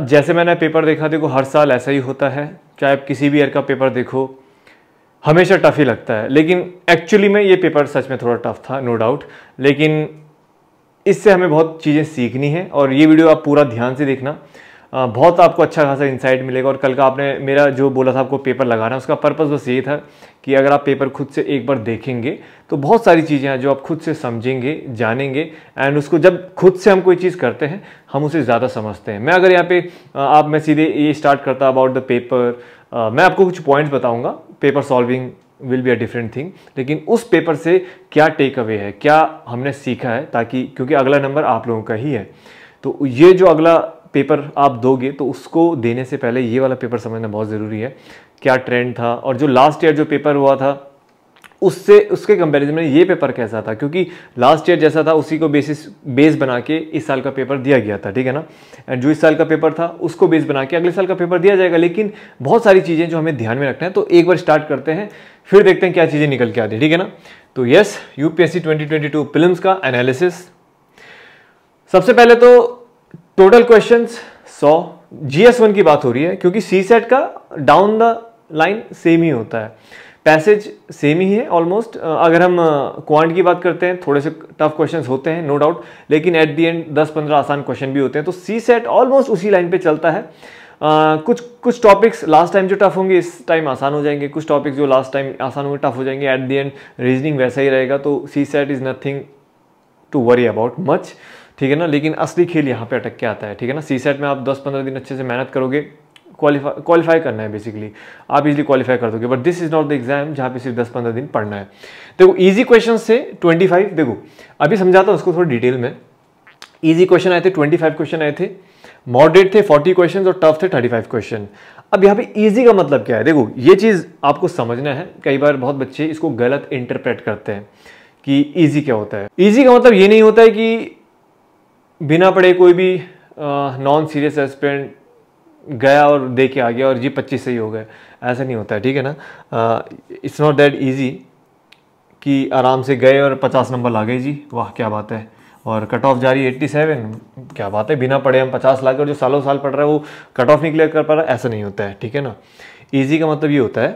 जैसे मैंने पेपर देखा देखो हर साल ऐसा ही होता है चाहे आप किसी भी ईयर का पेपर देखो हमेशा टफ ही लगता है लेकिन एक्चुअली में ये पेपर सच में थोड़ा टफ था नो डाउट लेकिन इससे हमें बहुत चीज़ें सीखनी है और ये वीडियो आप पूरा ध्यान से देखना बहुत आपको अच्छा खासा इंसाइट मिलेगा और कल का आपने मेरा जो बोला था आपको पेपर लगाना उसका पर्पज़ बस ये था कि अगर आप पेपर खुद से एक बार देखेंगे तो बहुत सारी चीज़ें हैं जो आप खुद से समझेंगे जानेंगे एंड उसको जब खुद से हम कोई चीज़ करते हैं हम उसे ज़्यादा समझते हैं मैं अगर यहाँ पे आप मैं सीधे ये स्टार्ट करता अबाउट द पेपर मैं आपको कुछ पॉइंट्स बताऊँगा paper solving will be a different thing लेकिन उस पेपर से क्या टेक अवे है क्या हमने सीखा है ताकि क्योंकि अगला नंबर आप लोगों का ही है तो ये जो अगला पेपर आप दोगे तो उसको देने से पहले ये वाला पेपर समझना बहुत ज़रूरी है क्या ट्रेंड था और जो लास्ट ईयर जो पेपर हुआ था उससे उसके कंपैरिजन में ये पेपर कैसा था क्योंकि लास्ट ईयर जैसा था उसी को बेसिस बेस बना के इस साल का पेपर दिया गया था ठीक है ना एंड जो इस साल का पेपर था उसको बेस बना के अगले साल का पेपर दिया जाएगा लेकिन बहुत सारी चीज़ें जो हमें ध्यान में रखना है तो एक बार स्टार्ट करते हैं फिर देखते हैं क्या चीज़ें निकल के आती है ठीक है ना तो यस यू पी एस का एनालिसिस सबसे पहले तो टोटल क्वेश्चन सौ जीएस वन की बात हो रही है क्योंकि सी सेट का डाउन द लाइन सेम ही होता है पैसेज सेम ही है ऑलमोस्ट अगर हम क्वांट की बात करते हैं थोड़े से टफ क्वेश्चंस होते हैं नो no डाउट लेकिन एट दी एंड 10-15 आसान क्वेश्चन भी होते हैं तो सी सेट ऑलमोस्ट उसी लाइन पे चलता है uh, कुछ कुछ टॉपिक्स लास्ट टाइम जो टफ होंगे इस टाइम आसान हो जाएंगे कुछ टॉपिक्स जो लास्ट टाइम आसान होंगे टफ हो जाएंगे एट दी एंड रीजनिंग वैसा ही रहेगा तो C set is nothing to worry about much ठीक है ना लेकिन असली खेल यहाँ पे अटक के आता है ठीक है ना सी सेट में आप 10-15 दिन अच्छे से मेहनत करोगे क्वालिफाई क्वालिफाई करना है बेसिकली आप इजीली क्वालिफाई कर दोगे but this is not the exam जहाँ पे सिर्फ 10-15 दिन पढ़ना है देखो इजी क्वेश्चन से 25 देखो अभी समझाता हूँ उसको थोड़ा डिटेल में ईजी क्वेश्चन आए थे ट्वेंटी क्वेश्चन आए थे मॉडरेट थे फोर्टी क्वेश्चन और टफ थे थर्टी क्वेश्चन अब यहाँ पे ईजी का मतलब क्या है देखो ये चीज़ आपको समझना है कई बार बहुत बच्चे इसको गलत इंटरप्रेट करते हैं कि ईजी क्या होता है ईजी का मतलब ये नहीं होता है कि बिना पढ़े कोई भी नॉन सीरियस एस्पिरेंट गया और दे के आ गया और जी पच्चीस सही हो गए ऐसा नहीं होता है ठीक है ना इट्स नॉट दैट ईजी कि आराम से गए और पचास नंबर ला गए जी वाह क्या बात है और कट ऑफ जारी सेवन क्या बात है बिना पढ़े हम पचास लाख और जो सालों साल पढ़ रहा है वो कट ऑफ नहीं क्लियर कर पा रहा ऐसा नहीं होता है ठीक है ना ईजी का मतलब ये होता है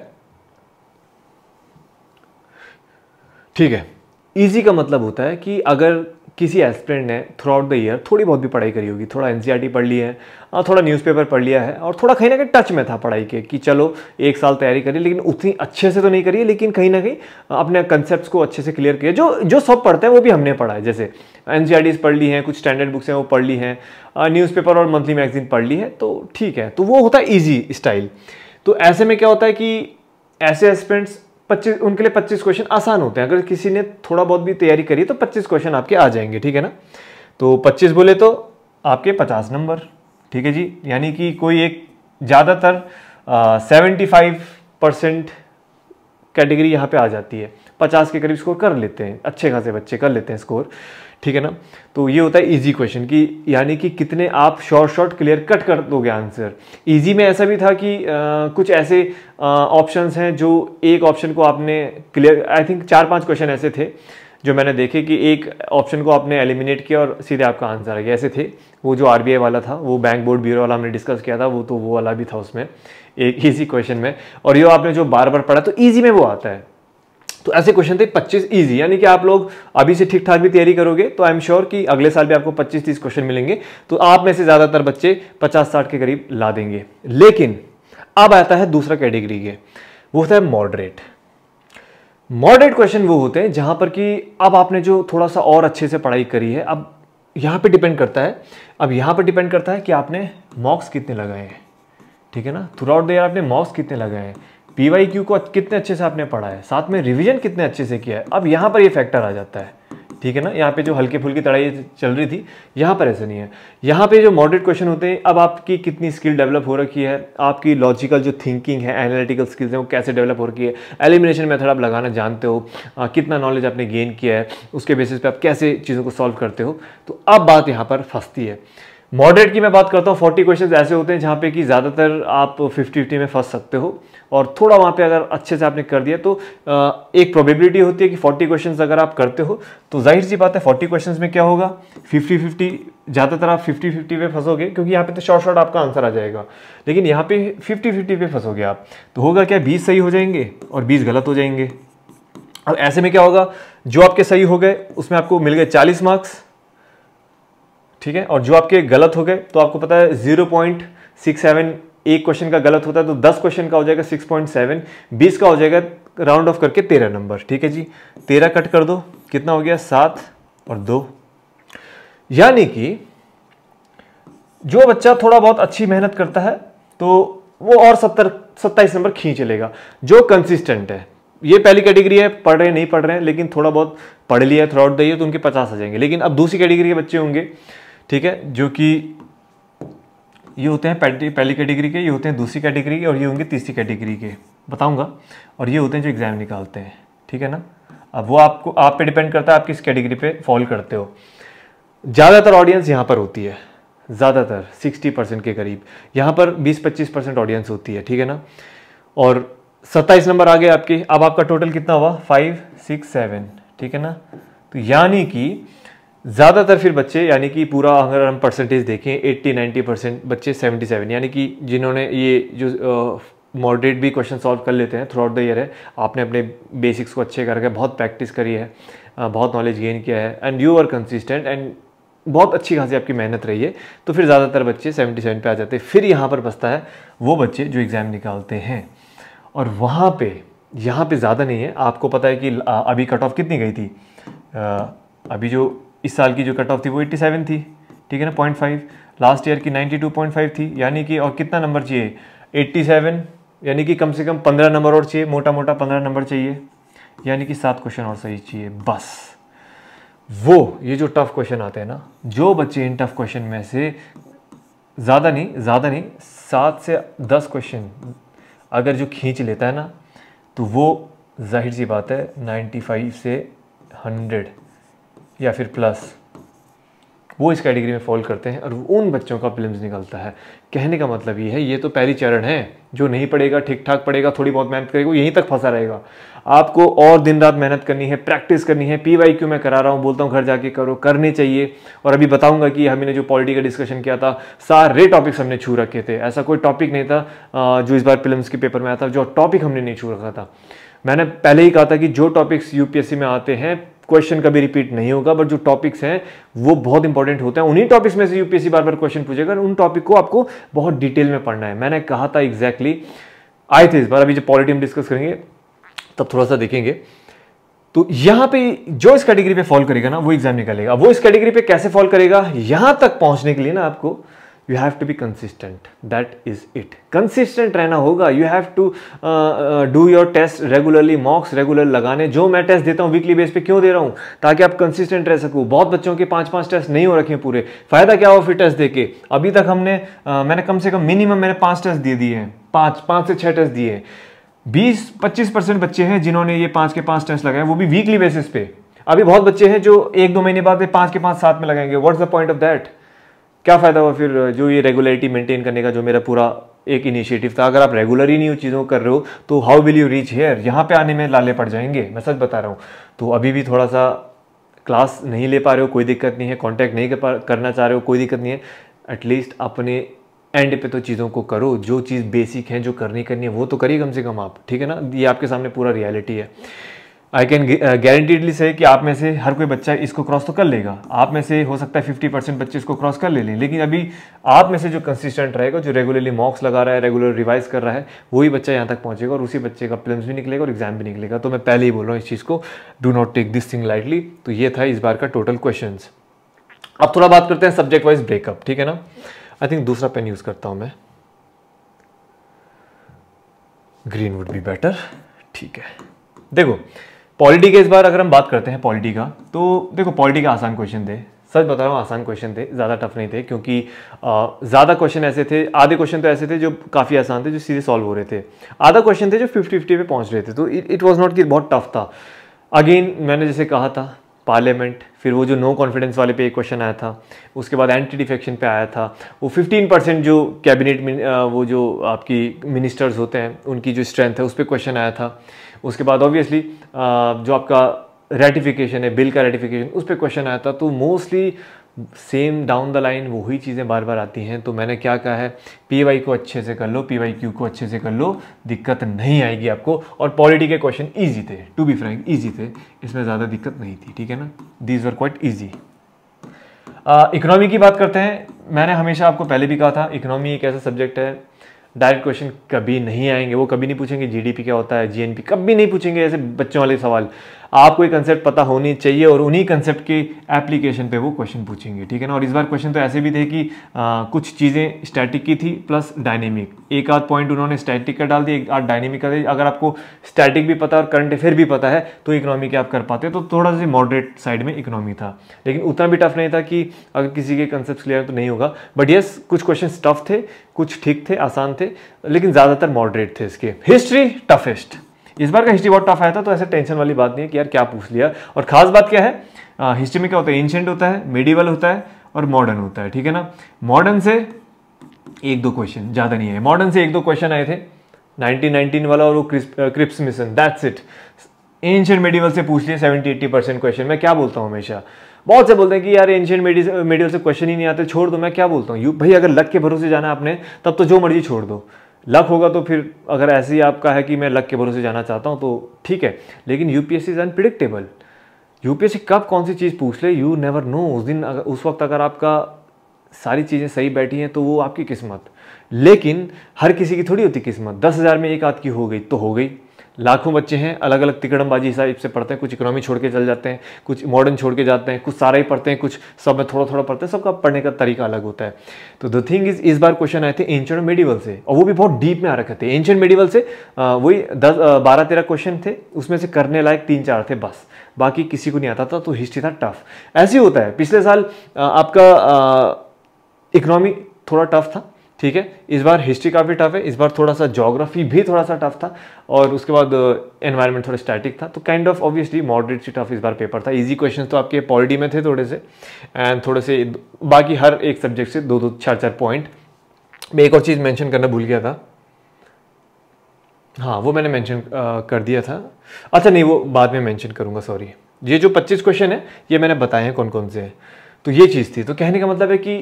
ठीक है ईजी का मतलब होता है कि अगर किसी एस्पिरेंट ने थ्रू आउट द ईयर थोड़ी बहुत भी पढ़ाई करी होगी थोड़ा एन e पढ़ ली है थोड़ा न्यूज़पेपर पढ़ लिया है और थोड़ा कहीं ना कहीं टच में था पढ़ाई के कि चलो एक साल तैयारी करिए लेकिन उतनी अच्छे से तो नहीं करिए लेकिन कहीं ना कहीं अपने कंसेप्ट को अच्छे से क्लियर किया जो जो सब पढ़ते हैं वो भी हमने पढ़ा है जैसे एन e पढ़ ली हैं कुछ स्टैंडर्ड बुक्स हैं वो पढ़ ली हैं न्यूज़पेपर और मंथली मैगजीन पढ़ ली है तो ठीक है तो वो होता है ईजी स्टाइल तो ऐसे में क्या होता है कि ऐसे एस्पिरेंट्स पच्चीस उनके लिए पच्चीस क्वेश्चन आसान होते हैं अगर किसी ने थोड़ा बहुत भी तैयारी करी तो पच्चीस क्वेश्चन आपके आ जाएंगे ठीक है ना तो पच्चीस बोले तो आपके पचास नंबर ठीक है जी यानी कि कोई एक ज़्यादातर सेवेंटी फाइव परसेंट कैटेगरी यहाँ पे आ जाती है पचास के करीब स्कोर कर लेते हैं अच्छे खासे बच्चे कर लेते हैं स्कोर ठीक है ना तो ये होता है इजी क्वेश्चन कि यानी कि कितने आप शॉर्ट शॉर्ट क्लियर कट कर दोगे आंसर इजी में ऐसा भी था कि आ, कुछ ऐसे ऑप्शंस हैं जो एक ऑप्शन को आपने क्लियर आई थिंक चार पांच क्वेश्चन ऐसे थे जो मैंने देखे कि एक ऑप्शन को आपने एलिमिनेट किया और सीधे आपका आंसर आ गया ऐसे थे वो जो आर वाला था वो बैंक बोर्ड ब्यूरो वाला हमने डिस्कस किया था वो तो वो वाला भी था उसमें एक ईजी क्वेश्चन में और ये आपने जो बार बार पढ़ा तो ईजी में वो आता है तो ऐसे क्वेश्चन थे 25 इजी यानी कि आप लोग अभी से ठीक ठाक भी तैयारी करोगे तो आई एम श्योर कि अगले साल भी आपको 25-30 क्वेश्चन मिलेंगे तो आप में से ज़्यादातर बच्चे 50-60 के करीब ला देंगे लेकिन अब आता है दूसरा कैटेगरी के वो होता है मॉडरेट मॉडरेट क्वेश्चन वो होते हैं जहां पर कि अब आपने जो थोड़ा सा और अच्छे से पढ़ाई करी है अब यहाँ पर डिपेंड करता है अब यहाँ पर डिपेंड करता है कि आपने मॉक्स कितने लगाए हैं ठीक है ना थ्रू आउट द ईयर आपने मॉक्स कितने लगाए हैं पी क्यू को कितने अच्छे से आपने पढ़ा है साथ में रिविजन कितने अच्छे से किया है अब यहाँ पर ये फैक्टर आ जाता है ठीक है ना यहाँ पे जो हल्की फुल्की तड़ाई चल रही थी यहाँ पर ऐसे नहीं है यहाँ पे जो मॉडरेट क्वेश्चन होते हैं अब आपकी कितनी स्किल डेवलप हो रखी है आपकी लॉजिकल जो थिंकिंग है एनालिटिकल स्किल्स हैं वो कैसे डेवलप हो रखी है एलिमिनेशन मेथड आप लगाना जानते हो आ, कितना नॉलेज आपने गेन किया है उसके बेसिस पे आप कैसे चीज़ों को सॉल्व करते हो तो अब बात यहाँ पर फंसती है मॉडरेट की मैं बात करता हूँ फोर्टी क्वेश्चन ऐसे होते हैं जहाँ पे कि ज़्यादातर आप फिफ्टी फिफ्टी में फंस सकते हो और थोड़ा वहाँ पे अगर अच्छे से आपने कर दिया तो एक प्रोबेबिलिटी होती है कि फोर्टी क्वेश्चन अगर आप करते हो तो जाहिर सी बात है फोर्टी क्वेश्चन में क्या होगा फिफ्टी फिफ्टी ज़्यादातर आप फिफ्टी फिफ्टी में फंसोगे क्योंकि यहाँ पे तो शॉर्ट शॉर्ट आपका आंसर आ जाएगा लेकिन यहाँ पे फिफ्टी फिफ्टी पे फंसोगे आप तो होगा क्या बीस सही हो जाएंगे और बीस गलत हो जाएंगे अब ऐसे में क्या होगा जो आपके सही हो गए उसमें आपको मिल गए चालीस मार्क्स ठीक है और जो आपके गलत हो गए तो आपको पता है जीरो पॉइंट सिक्स सेवन एक क्वेश्चन का गलत होता है तो दस क्वेश्चन का हो जाएगा सिक्स पॉइंट सेवन बीस का हो जाएगा राउंड ऑफ करके तेरह नंबर ठीक है जी तेरह कट कर दो कितना हो गया सात और दो यानी कि जो बच्चा थोड़ा बहुत अच्छी मेहनत करता है तो वो और सत्तर सत्ताईस नंबर खींच लेगा जो कंसिस्टेंट है ये पहली कैटेगरी है पढ़ रहे नहीं पढ़ रहे हैं लेकिन थोड़ा बहुत पढ़ लिया थ्रू आउट द तो उनके पचास आ जाएंगे लेकिन अब दूसरी कैटेगरी के बच्चे होंगे ठीक है जो कि ये होते हैं पहली कैटेगरी के ये होते हैं दूसरी कैटेगरी के और ये होंगे तीसरी कैटेगरी के बताऊंगा और ये होते हैं जो एग्ज़ाम निकालते हैं ठीक है ना अब वो आपको आप पे डिपेंड करता है आप किस कैटेगरी पे फॉल करते हो ज़्यादातर ऑडियंस यहाँ पर होती है ज़्यादातर 60 परसेंट के करीब यहाँ पर 20-25 परसेंट ऑडियंस होती है ठीक है ना और 27 नंबर आ गए आपके अब आपका टोटल कितना हुआ फाइव सिक्स सेवन ठीक है ना तो यानी कि ज़्यादातर फिर बच्चे यानी कि पूरा अगर हम परसेंटेज देखें 80-90 परसेंट बच्चे 77 यानी कि जिन्होंने ये जो मॉडरेट भी क्वेश्चन सॉल्व कर लेते हैं थ्रू आउट द ईयर है आपने अपने बेसिक्स को अच्छे करके बहुत प्रैक्टिस करी है बहुत नॉलेज गेन किया है and you are consistent and बहुत अच्छी खासी आपकी मेहनत रही है तो फिर ज़्यादातर बच्चे 77 पे आ जाते हैं फिर यहाँ पर बसता है वो बच्चे जो एग्ज़ाम निकालते हैं और वहाँ पे यहाँ पे ज़्यादा नहीं है आपको पता है कि अभी कट ऑफ कितनी गई थी अभी जो इस साल की जो कट ऑफ थी वो 87 थी ठीक है ना पॉइंट फाइव लास्ट ईयर की 92.5 थी यानी कि और कितना नंबर चाहिए 87 यानी कि कम से कम 15 नंबर और चाहिए मोटा मोटा 15 नंबर चाहिए यानी कि सात क्वेश्चन और सही चाहिए बस वो ये जो टफ क्वेश्चन आते हैं ना जो बच्चे इन टफ क्वेश्चन में से ज़्यादा नहीं ज़्यादा नहीं सात से दस क्वेश्चन अगर जो खींच लेता है ना तो वो जाहिर सी बात है 95 से या फिर प्लस वो इस कैटेगरी में फॉल करते हैं और उन बच्चों का फिल्म निकलता है कहने का मतलब ये है ये तो पहली चरण है जो नहीं पड़ेगा ठीक ठाक पड़ेगा थोड़ी बहुत मेहनत करेगा यहीं तक फंसा रहेगा आपको और दिन रात मेहनत करनी है प्रैक्टिस करनी है पी वाई क्यू मैं करा रहा हूँ बोलता हूँ घर जाके करो करने चाहिए और अभी बताऊँगा कि हमने जो पॉलिटी का डिस्कशन किया था सारे टॉपिक्स हमने छू रखे थे ऐसा कोई टॉपिक नहीं था जो इस बार फिल्म के पेपर में आया था जो टॉपिक हमने नहीं छू रखा था मैंने पहले ही कहा था कि जो टॉपिक्स यूपीएससी में आते हैं क्वेश्चन कभी रिपीट नहीं होगा बट जो टॉपिक्स हैं वो बहुत इंपॉर्टेंट होते हैं उन्हीं टॉपिक्स में से यूपीएससी बार बार क्वेश्चन पूछेगा उन टॉपिक को आपको बहुत डिटेल में पढ़ना है मैंने कहा था एग्जैक्टली आए थे इस बार अभी जब पॉलिटी हम डिस्कस करेंगे तब थोड़ा सा देखेंगे तो यहां पे जो इस कैटेगरी पे फॉल करेगा ना वो एग्जाम निकालेगा वो इस कैटेगरी पे कैसे फॉल करेगा यहां तक पहुंचने के लिए ना आपको you have to be consistent that is it consistent रहना होगा you have to do your test regularly mocks regular लगाने जो मैं टेस्ट देता हूँ वीकली बेस पे क्यों दे रहा हूँ ताकि आप कंसिस्टेंट रह सकूँ बहुत बच्चों के पांच पांच टेस्ट नहीं हो रखे पूरे फ़ायदा क्या हो फिर टेस्ट दे के अभी तक हमने uh, मैंने कम से कम मिनिमम मैंने पांच टेस्ट दे दिए हैं पाँच पांच से छह टेस्ट दिए हैं बीस पच्चीस परसेंट बच्चे हैं जिन्होंने ये पांच के पांच टेस्ट लगाए वो भी वीकली बेसिस पे अभी बहुत बच्चे हैं जो एक दो महीने बाद पांच के पांच साथ में लगाएंगे what's the point of that क्या फ़ायदा हुआ फिर जो ये रेगुलरिटी मेंटेन करने का जो मेरा पूरा एक इनिशिएटिव था अगर आप रेगुलर ही नहीं उन चीज़ों कर रहे हो तो how will you reach here यहाँ पे आने में लाले पड़ जाएंगे मैं सच बता रहा हूँ तो अभी भी थोड़ा सा क्लास नहीं ले पा रहे हो कोई दिक्कत नहीं है कॉन्टैक्ट नहीं कर करना चाह रहे हो कोई दिक्कत नहीं है एटलीस्ट अपने एंड पे तो चीज़ों को करो जो चीज़ बेसिक है जो करनी करनी है वो तो करिए कम से कम आप ठीक है ना ये आपके सामने पूरा रियलिटी है आई कैन गारंटीडली से कि आप में से हर कोई बच्चा इसको क्रॉस तो कर लेगा आप में से हो सकता है फिफ्टी परसेंट बच्चे इसको क्रॉस कर ले लें लेकिन अभी आप में से जो कंसिस्टेंट रहेगा जो रेगुलरली मॉक्स लगा रहा है रेगुलर रिवाइज कर रहा है वही बच्चा यहाँ तक पहुँचेगा और उसी बच्चे का प्लेम्स भी निकलेगा और एग्जाम भी निकलेगा तो मैं पहले ही बोल रहा हूँ इस चीज़ को do not take this thing lightly तो ये था इस बार का टोटल क्वेश्चन अब थोड़ा बात करते हैं सब्जेक्ट वाइज ब्रेकअप ठीक है ना आई थिंक दूसरा पेन यूज़ करता हूँ मैं ग्रीन वुड बी बेटर ठीक है देखो पॉलिटी के इस बार अगर हम बात करते हैं पॉलिटी का तो देखो पॉलिटी का आसान क्वेश्चन थे सच बता रहा हूँ आसान क्वेश्चन थे ज़्यादा टफ नहीं थे क्योंकि ज़्यादा क्वेश्चन ऐसे थे आधे क्वेश्चन तो ऐसे थे जो काफ़ी आसान थे जो सीधे सॉल्व हो रहे थे आधा क्वेश्चन थे जो फिफ्टी फिफ्टी पे पहुँच रहे थे तो इट वॉज नॉट कि बहुत टफ था अगेन मैंने जैसे कहा था पार्लियामेंट फिर वो जो नो कॉन्फिडेंस वाले पे एक क्वेश्चन आया था उसके बाद एंटी डिफेक्शन पे आया था वो 15 परसेंट जो कैबिनेट वो जो आपकी मिनिस्टर्स होते हैं उनकी जो स्ट्रेंथ है उस पर क्वेश्चन आया था उसके बाद ऑब्वियसली जो आपका रेटिफिकेशन है बिल का रेटिफिकेशन उस पर क्वेश्चन आया था तो mostly same down the line वही चीज़ें बार बार आती हैं तो मैंने क्या कहा है पी वाई को अच्छे से कर लो पी वाई क्यू को अच्छे से कर लो दिक्कत नहीं आएगी आपको और पॉलिटी के क्वेश्चन ईजी थे टू बी फ्रैंक ईजी थे इसमें ज़्यादा दिक्कत नहीं थी ठीक है ना these are quite easy economy की बात करते हैं मैंने हमेशा आपको पहले भी कहा था इकोनॉमी एक ऐसा सब्जेक्ट है डायरेक्ट क्वेश्चन कभी नहीं आएंगे वो कभी नहीं पूछेंगे जीडीपी क्या होता है जीएनपी कभी नहीं पूछेंगे ऐसे बच्चों वाले सवाल आपको ये कंसेप्ट पता होनी चाहिए और उन्हीं कंसेप्ट के एप्लीकेशन पे वो क्वेश्चन पूछेंगे ठीक है ना और इस बार क्वेश्चन तो ऐसे भी थे कि आ, कुछ चीज़ें स्टैटिक की थी प्लस डायनेमिक एक आध पॉइंट उन्होंने स्टैटिक का डाल दिया एक आध डायनेमिक का दिया अगर आपको स्टैटिक भी पता और करंट अफेयर भी पता है तो इकोनॉमी के आप कर पाते तो थोड़ा सा मॉडरेट साइड में इकोनॉमी था लेकिन उतना भी टफ नहीं था कि अगर किसी के कंसेप्ट क्लियर तो नहीं होगा बट येस कुछ क्वेश्चन टफ थे कुछ ठीक थे आसान थे लेकिन ज़्यादातर मॉडरेट थे इसके हिस्ट्री टफेस्ट इस बार का हिस्ट्री बहुत टफ आया था तो ऐसे टेंशन वाली बात नहीं है कि यार क्या पूछ लिया और खास बात क्या है आ, हिस्ट्री में क्या होता है एंशेंट होता है मेडिवल होता है और मॉडर्न होता है ठीक है ना मॉडर्न से एक दो क्वेश्चन ज़्यादा नहीं है मॉडर्न से एक दो क्वेश्चन आए थे 1919 वाला और वो Cripps mission that's it ancient medieval से पूछ लिया 70 80 परसेंट क्वेश्चन मैं क्या बोलता हूँ हमेशा बहुत से बोलते हैं कि यार एंशियंट मेडिवल से क्वेश्चन ही नहीं आते छोड़ दो मैं क्या बोलता हूँ भाई अगर लक के भरोसे जाना आपने तब तो जो मर्जी छोड़ दो लक होगा तो फिर अगर ऐसे ही आपका है कि मैं लक के भरोसे जाना चाहता हूँ तो ठीक है लेकिन U P S C is unpredictable U P S C कब कौन सी चीज़ पूछ ले यू नेवर नो उस दिन अगर उस वक्त अगर आपका सारी चीज़ें सही बैठी हैं तो वो आपकी किस्मत लेकिन हर किसी की थोड़ी होती किस्मत दस हज़ार में एक आध की हो गई तो हो गई लाखों बच्चे हैं अलग अलग तिकड़मबाजी हिसाब से पढ़ते हैं कुछ इकोनॉमी छोड़ के चल जाते हैं कुछ मॉडर्न छोड़ के जाते हैं कुछ सारा ही पढ़ते हैं कुछ सब में थोड़ा थोड़ा पढ़ते हैं सबका पढ़ने का तरीका अलग होता है तो द थिंग इज इस बार क्वेश्चन आए थे एंशियंट मेडिवल से और वो भी बहुत डीप में आ रखे थे एंशियंट मेडिवल से वही दस बारह तेरह क्वेश्चन थे उसमें से करने लायक तीन चार थे बस बाकी किसी को नहीं आता था तो हिस्ट्री था टफ ऐसे ही होता है पिछले साल आपका इकोनॉमी थोड़ा टफ था ठीक है इस बार हिस्ट्री काफ़ी टफ है इस बार थोड़ा सा जोग्राफी भी थोड़ा सा टफ था और उसके बाद एनवायरनमेंट uh, थोड़ा स्टैटिक था तो काइंड ऑफ ऑब्वियसली मॉडरेट सी टफ इस बार पेपर था इजी क्वेश्चंस तो आपके पॉलिटी में थे थोड़े से एंड थोड़े से बाकी हर एक सब्जेक्ट से दो दो चार चार पॉइंट मैं एक और चीज़ मैंशन करना भूल गया था हाँ वो मैंने मैंशन uh, कर दिया था अच्छा नहीं वो बाद में मैंशन करूँगा सॉरी ये जो पच्चीस क्वेश्चन है ये मैंने बताए हैं कौन कौन से हैं तो ये चीज़ थी तो कहने का मतलब है कि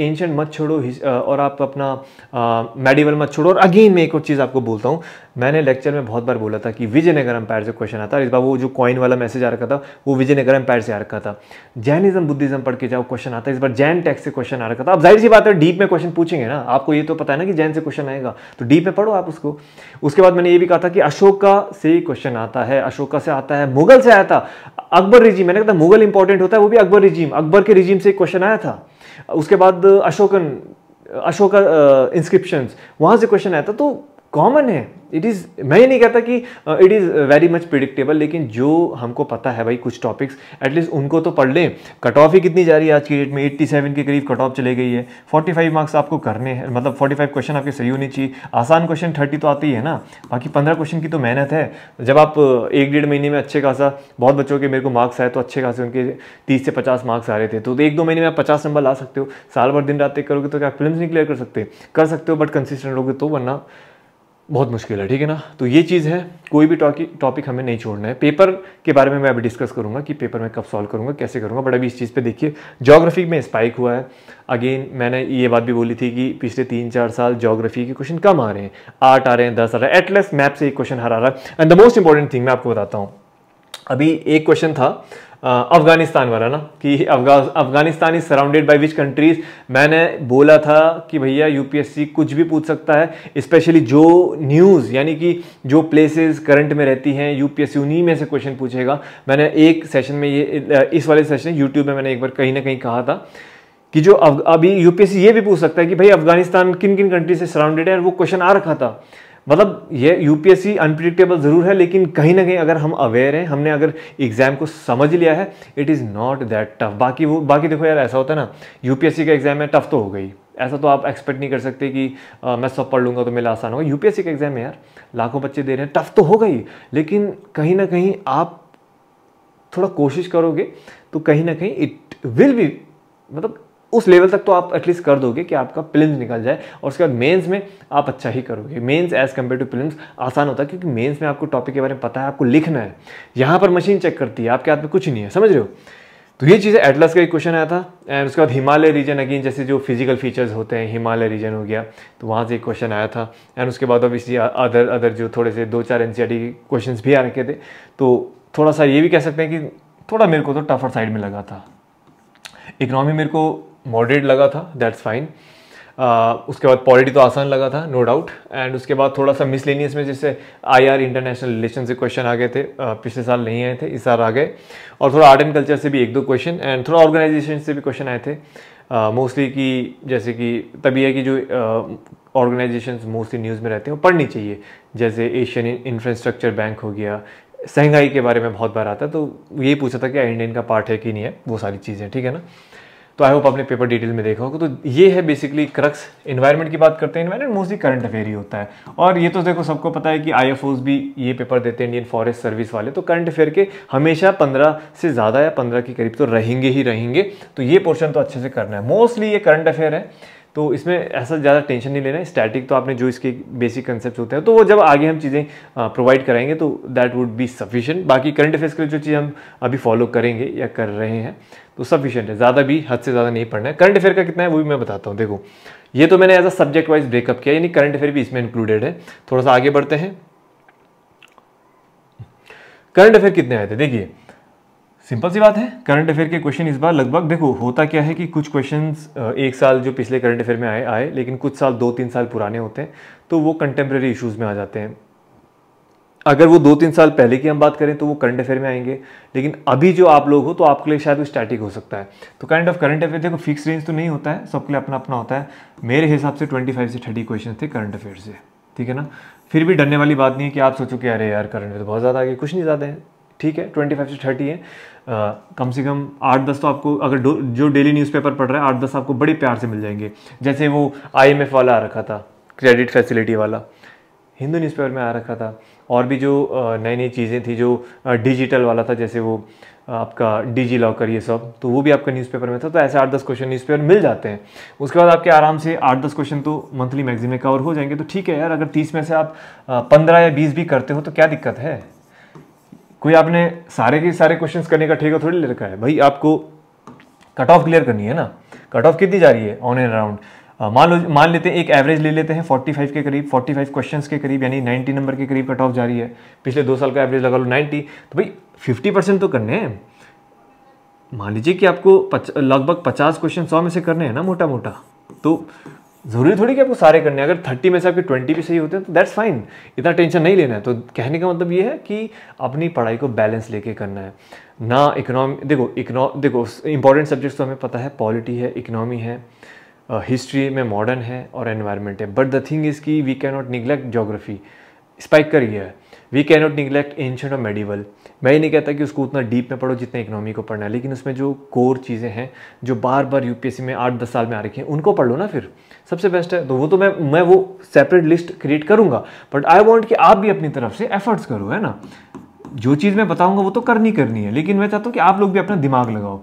एंशंट मत छोड़ो और आप अपना मेडिवल मत छोड़ो और अगेन मैं एक और चीज़ आपको बोलता हूँ मैंने लेक्चर में बहुत बार बोला था कि विजयनगर एम्पायर से क्वेश्चन आता है इस बार वो जो कॉइन वाला मैसेज आ रखा था वो विजयनगर एम्पायर से आ रखा था जैनिज्म बुद्धिज्म पढ़ के जाओ क्वेश्चन आता है इस बार जैन टैक्स से क्वेश्चन आ रखा था अब जाहिर सी बात है डीप में क्वेश्चन पूछेंगे ना आपको ये तो पता है ना कि जैन से क्वेश्चन आएगा तो डीप में पढ़ो आप उसको उसके बाद मैंने ये भी कहा था कि अशोका से क्वेश्चन आता है अशोका से आता है मुगल से आया था अकबर रिजीम मैंने कहा मुगल इंपॉर्टेंट होता है वो भी अकबर रिजीम अकबर के रिजीम से क्वेश्चन आया था उसके बाद अशोकन अशोका इंस्क्रिप्शन वहाँ से क्वेश्चन आया था तो कॉमन है इट इज़ मैं ये नहीं कहता कि it is very much predictable लेकिन जो हमको पता है भाई कुछ टॉपिक्स एटलीस्ट उनको तो पढ़ लें कट ऑफ ही कितनी जा रही है आज की डेट में 87 के करीब कट ऑफ चले गई है 45 मार्क्स आपको करने हैं मतलब 45 क्वेश्चन आपके सही होने चाहिए आसान क्वेश्चन 30 तो आती है ना बाकी 15 क्वेश्चन की तो मेहनत है जब आप uh, एक डेढ़ महीने में अच्छे खासा बहुत बच्चों के मेरे को मार्क्स आए तो अच्छे खासे उनके तीस से पचास मार्क्स आ रहे थे तो एक दो महीने में आप पचास नंबर ला सकते हो साल भर दिन रात एक करोगे तो क्या फिल्म नहीं क्लियर कर सकते कर सकते हो बट कंसिस्टेंट रहोगे तो वरना बहुत मुश्किल है ठीक है ना तो ये चीज़ है कोई भी टॉपिक हमें नहीं छोड़ना है पेपर के बारे में मैं अभी डिस्कस करूँगा कि पेपर में कब सॉल्व करूँगा कैसे करूँगा बट अभी इस चीज़ पे देखिए जोग्राफी में स्पाइक हुआ है अगेन मैंने ये बात भी बोली थी कि पिछले तीन चार साल जोग्राफी के क्वेश्चन कम आ रहे हैं आठ आ रहे हैं दस आ रहे हैं एटलेस मैप से एक क्वेश्चन हरा रहा है and the most important thing मैं आपको बताता हूँ अभी एक क्वेश्चन था अफगानिस्तान वाला ना कि Afghanistan is surrounded by which countries मैंने बोला था कि भैया यूपीएससी कुछ भी पूछ सकता है स्पेशली जो न्यूज़ यानी कि जो प्लेसेस करंट में रहती हैं यूपीएससी उन्हीं में से क्वेश्चन पूछेगा मैंने एक सेशन में ये इस वाले सेशन यूट्यूब में मैंने एक बार कहीं ना कहीं कहा था कि जो अभी यूपीएससी ये भी पूछ सकता है कि भाई अफगानिस्तान किन किन कंट्री से सराउंडेड है और वो क्वेश्चन आ रखा था मतलब ये यूपीएससी अनप्रिडिक्टेबल ज़रूर है लेकिन कहीं ना कहीं अगर हम अवेयर हैं हमने अगर एग्ज़ाम को समझ लिया है it is not that tough बाकी वो बाकी देखो यार ऐसा होता है ना यूपीएससी का एग्ज़ाम है टफ़ तो हो गई ऐसा तो आप एक्सपेक्ट नहीं कर सकते कि आ, मैं सब पढ़ लूँगा तो मेरा आसान होगा यूपीएससी का एग्ज़ाम है यार लाखों बच्चे दे रहे हैं टफ़ तो हो गई लेकिन कहीं ना कहीं आप थोड़ा कोशिश करोगे तो कहीं ना कहीं इट विल बी मतलब उस लेवल तक तो आप एटलीस्ट कर दोगे कि आपका प्लिम्स निकल जाए और उसके बाद मेंस में आप अच्छा ही करोगे mains as compare to prelims आसान होता है क्योंकि मेंस में आपको टॉपिक के बारे में पता है आपको लिखना है यहाँ पर मशीन चेक करती है आपके हाथ में कुछ नहीं है समझ रहे हो तो ये चीज़ें एटलस का एक क्वेश्चन आया था एंड उसके बाद हिमालय रीजन अगेन जैसे जो फिजिकल फीचर्स होते हैं हिमालय रीजन हो गया तो वहाँ से एक क्वेश्चन आया था एंड उसके बाद अब इसी अदर अदर जो थोड़े से दो चार एन क्वेश्चन e भी आ रखे थे तो थोड़ा सा ये भी कह सकते हैं कि थोड़ा मेरे को तो टफर साइड में लगा था इकनॉमी मेरे को मॉडरेट लगा था दैट्स फाइन Uh, उसके बाद पॉलिटी तो आसान लगा था नो डाउट एंड उसके बाद थोड़ा सा मिसलेनियस में जैसे आई आर इंटरनेशनल रिलेशन से क्वेश्चन आ गए थे uh, पिछले साल नहीं आए थे इस साल आ गए और थोड़ा आर्ट एंड कल्चर से भी एक दो क्वेश्चन एंड थोड़ा ऑर्गेनाइजेशन से भी क्वेश्चन आए थे मोस्टली uh, कि जैसे कि तभी है कि जो ऑर्गेनाइजेशन मोस्टली न्यूज़ में रहते हैं पढ़नी चाहिए जैसे एशियन इंफ्रास्ट्रक्चर बैंक हो गया सहंगाई के बारे में बहुत बार आता है तो यही पूछा था कि इंडियन का पार्ट है कि नहीं है वो सारी चीज़ें ठीक है ना तो आई होप आपने पेपर डिटेल में देखा होगा तो ये है बेसिकली क्रक्स इन्वायरमेंट की बात करते हैं इन्वायरमेंट मोस्टली करंट अफेयर ही होता है और ये तो देखो सबको पता है कि आई भी ये पेपर देते हैं इंडियन फॉरेस्ट सर्विस वाले तो करंट अफेयर के हमेशा पंद्रह से ज़्यादा या पंद्रह के करीब तो रहेंगे ही रहेंगे तो ये पोर्शन तो अच्छे से करना है मोस्टली ये करंट अफेयर है तो इसमें ऐसा ज़्यादा टेंशन नहीं लेना है स्टैटिक तो आपने जो इसके बेसिक कंसेप्ट होते हैं तो वो जब आगे हम चीज़ें प्रोवाइड कराएंगे तो दैट वुड बी सफिशिएंट बाकी करंट अफेयर्स के लिए जो चीज़ हम अभी फॉलो करेंगे या कर रहे हैं तो सफिशिएंट है ज़्यादा भी हद से ज़्यादा नहीं पढ़ना है करंट अफेयर का कितना है वो भी मैं बताता हूँ देखो ये तो मैंने as a subject wise breakup किया यानी करंट अफेयर भी इसमें इंक्लूडेड है थोड़ा सा आगे बढ़ते हैं करंट अफेयर कितने आए थे देखिए सिंपल सी बात है करंट अफेयर के क्वेश्चन इस बार लगभग देखो होता क्या है कि कुछ क्वेश्चन एक साल जो पिछले करंट अफेयर में आए आए लेकिन कुछ साल दो तीन साल पुराने होते हैं तो वो कंटेम्प्रेरी इशूज़ में आ जाते हैं अगर वो दो तीन साल पहले की हम बात करें तो वो करंट अफेयर में आएंगे लेकिन अभी जो आप लोग हो तो आपके लिए शायद वो स्टैटिक हो सकता है तो काइंड ऑफ करंट अफेयर देखो फिक्स रेंज तो नहीं होता है सबके लिए अपना अपना होता है मेरे हिसाब से ट्वेंटी से थर्टी क्वेश्चन थे करंट अफेयर से ठीक है ना फिर भी डरने वाली बात नहीं है कि आप सोचो कि अरे यार करंट अफेयर तो बहुत ज़्यादा आगे कुछ नहीं ज़्यादा है ठीक है ट्वेंटी फाइव से थर्टी है आ, कम से कम आठ दस तो आपको अगर जो डेली न्यूज़पेपर पढ़ रहा है आठ दस आपको बड़े प्यार से मिल जाएंगे जैसे वो आईएमएफ वाला आ रखा था क्रेडिट फैसिलिटी वाला हिंदू न्यूज़पेपर में आ रखा था और भी जो नई नई चीज़ें थी जो डिजिटल वाला था जैसे वो आपका डिजी लॉकर ये सब तो वो भी आपका न्यूज़पेपर में था तो ऐसे आठ दस क्वेश्चन न्यूज़पेपर मिल जाते हैं उसके बाद आपके आराम से आठ दस क्वेश्चन तो मंथली मैगजीन में कवर हो जाएंगे तो ठीक है यार अगर तीस में से आप पंद्रह या बीस भी करते हो तो क्या दिक्कत है कोई आपने सारे के सारे क्वेश्चन करने का ठेका थोड़ी ले रखा है भाई आपको कट ऑफ क्लियर करनी है ना कट ऑफ कितनी जा रही है ऑन एंड अराउंड मान लो मान लेते हैं एक एवरेज ले लेते हैं 45 के करीब 45 क्वेश्चंस के करीब यानी 90 नंबर के करीब कट ऑफ जा रही है पिछले दो साल का एवरेज लगा लो 90 तो भाई 50 परसेंट तो करने हैं मान लीजिए कि आपको लगभग 50 क्वेश्चन 100 में से करने हैं ना मोटा मोटा तो ज़रूरी थोड़ी कि आपको सारे करने हैं अगर थर्टी में से आपके ट्वेंटी भी सही होते हैं तो दैट्स फाइन इतना टेंशन नहीं लेना है तो कहने का मतलब ये है कि अपनी पढ़ाई को बैलेंस लेके करना है ना इकोनॉमी देखो इकनॉ देखो इंपॉर्टेंट सब्जेक्ट्स तो हमें पता है पॉलिटी है इकनॉमी है हिस्ट्री में मॉडर्न है और एनवायरमेंट है बट द थिंग इज़ की we cannot neglect geography spike कर है वी कैनॉट निगलेक्ट एंशंट और मेडिवल मैं ये नहीं कहता कि उसको उतना डीप में पढ़ो जितना इकोनॉमी को पढ़ना है लेकिन उसमें जो कोर चीज़ें हैं जो बार बार यू में आठ दस साल में आ रखी हैं उनको पढ़ लो ना फिर सबसे बेस्ट है तो वो तो मैं मैं वो सेपरेट लिस्ट क्रिएट करूँगा बट आई वॉन्ट कि आप भी अपनी तरफ से एफर्ट्स करो है ना जो चीज़ मैं बताऊँगा वो तो करनी करनी है लेकिन मैं चाहता हूँ कि आप लोग भी अपना दिमाग लगाओ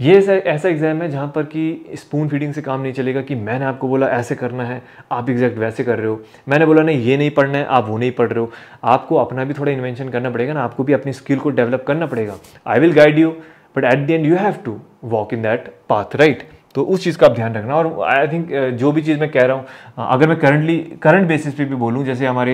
ये ऐसा ऐसा एग्ज़ाम है जहाँ पर कि स्पून फीडिंग से काम नहीं चलेगा कि मैंने आपको बोला ऐसे करना है आप एग्जैक्ट वैसे कर रहे हो मैंने बोला नहीं ये नहीं पढ़ना है आप वो नहीं पढ़ रहे हो आपको अपना भी थोड़ा इन्वेंशन करना पड़ेगा ना आपको भी अपनी स्किल को डेवलप करना पड़ेगा I will guide you but at the end you have to walk in that path right तो उस चीज़ का आप ध्यान रखना और आई थिंक uh, जो भी चीज़ मैं कह रहा हूँ uh, अगर मैं करंटली करंट बेसिस पे भी बोलूँ जैसे हमारे